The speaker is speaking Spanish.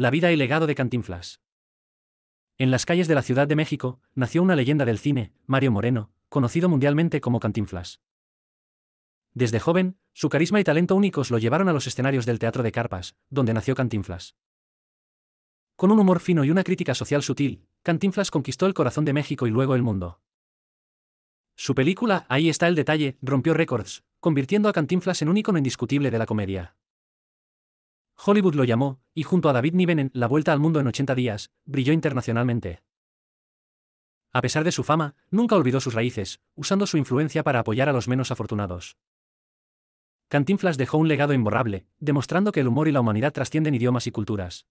La vida y legado de Cantinflas. En las calles de la Ciudad de México, nació una leyenda del cine, Mario Moreno, conocido mundialmente como Cantinflas. Desde joven, su carisma y talento únicos lo llevaron a los escenarios del Teatro de Carpas, donde nació Cantinflas. Con un humor fino y una crítica social sutil, Cantinflas conquistó el corazón de México y luego el mundo. Su película, Ahí está el detalle, rompió récords, convirtiendo a Cantinflas en un ícono indiscutible de la comedia. Hollywood lo llamó, y junto a David Niven en La Vuelta al Mundo en 80 días, brilló internacionalmente. A pesar de su fama, nunca olvidó sus raíces, usando su influencia para apoyar a los menos afortunados. Cantinflas dejó un legado imborrable, demostrando que el humor y la humanidad trascienden idiomas y culturas.